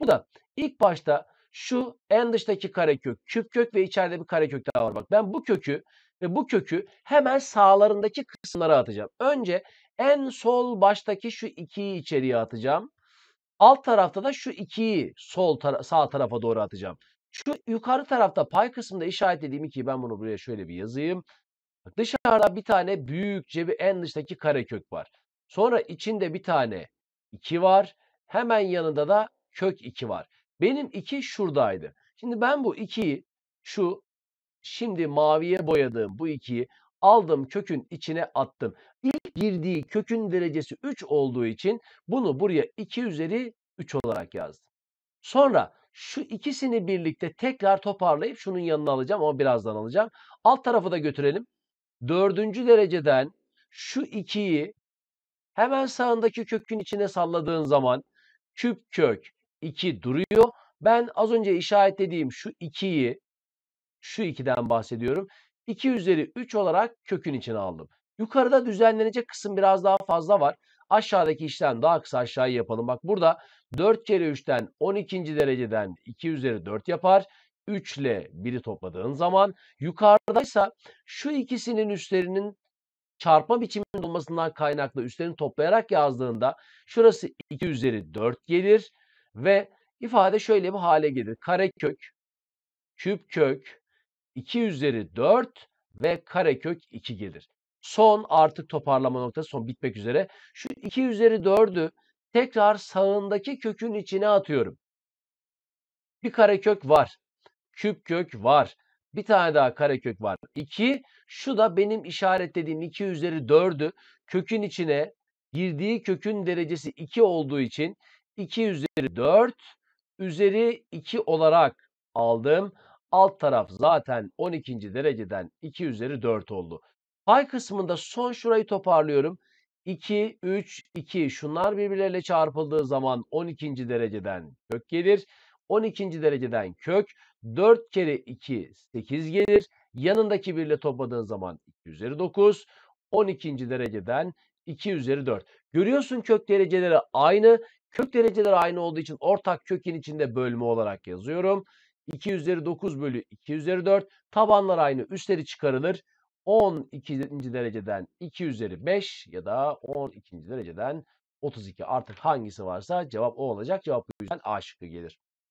Bu da ilk başta şu en dıştaki karekök, küp kök ve içeride bir karekök daha var. Bak ben bu kökü ve bu kökü hemen sağlarındaki kısımlara atacağım. Önce en sol baştaki şu ikiyi içeriye atacağım. Alt tarafta da şu ikiyi sol tara sağ tarafa doğru atacağım. Şu yukarı tarafta pay kısmında işaretlediğim ki ben bunu buraya şöyle bir yazayım. Bak dışarıda bir tane büyükçe bir en dıştaki karekök var. Sonra içinde bir tane 2 var. Hemen yanında da kök 2 var. Benim 2 şuradaydı. Şimdi ben bu 2'yi şu şimdi maviye boyadığım bu 2'yi aldım kökün içine attım. İlk girdiği kökün derecesi 3 olduğu için bunu buraya 2 üzeri 3 olarak yazdım. Sonra şu ikisini birlikte tekrar toparlayıp şunun yanına alacağım ama birazdan alacağım. Alt tarafı da götürelim. Dördüncü dereceden şu 2'yi hemen sağındaki kökün içine salladığın zaman küp kök 2 duruyor. Ben az önce işaretlediğim şu 2'yi şu 2'den bahsediyorum. 2 üzeri 3 olarak kökün içine aldım. Yukarıda düzenlenecek kısım biraz daha fazla var. Aşağıdaki işlem daha kısa aşağıya yapalım. Bak burada 4 kere 3'ten 12. dereceden 2 üzeri 4 yapar. 3 ile 1'i topladığın zaman yukarıdaysa şu ikisinin üstlerinin çarpma biçiminde olmasından kaynaklı üstlerini toplayarak yazdığında şurası 2 üzeri 4 gelir. Ve ifade şöyle bir hale gelir. Karekök, küp kök, 2 üzeri 4 ve karekök 2 gelir. Son artık toparlama noktası son bitmek üzere. Şu 2 üzeri 4'ü tekrar sağındaki kökün içine atıyorum. Bir karekök var. Küp kök var. Bir tane daha karekök var. 2. Şu da benim işaretlediğim 2 üzeri 4'ü kökün içine girdiği kökün derecesi 2 olduğu için 2 üzeri 4 üzeri 2 olarak aldım. Alt taraf zaten 12. dereceden 2 üzeri 4 oldu. Pay kısmında son şurayı toparlıyorum. 2, 3, 2 şunlar birbirleriyle çarpıldığı zaman 12. dereceden kök gelir. 12. dereceden kök 4 kere 2 8 gelir. Yanındaki birle topladığın zaman 2 üzeri 9. 12. dereceden 2 üzeri 4. Görüyorsun kök dereceleri aynı. Kök dereceler aynı olduğu için ortak kökün içinde bölme olarak yazıyorum. 2 üzeri 9 bölü 2 üzeri 4. Tabanlar aynı. Üstleri çıkarılır. 12. dereceden 2 üzeri 5 ya da 12. dereceden 32. Artık hangisi varsa cevap o olacak. Cevap bu yüzden A şıkkı gelir.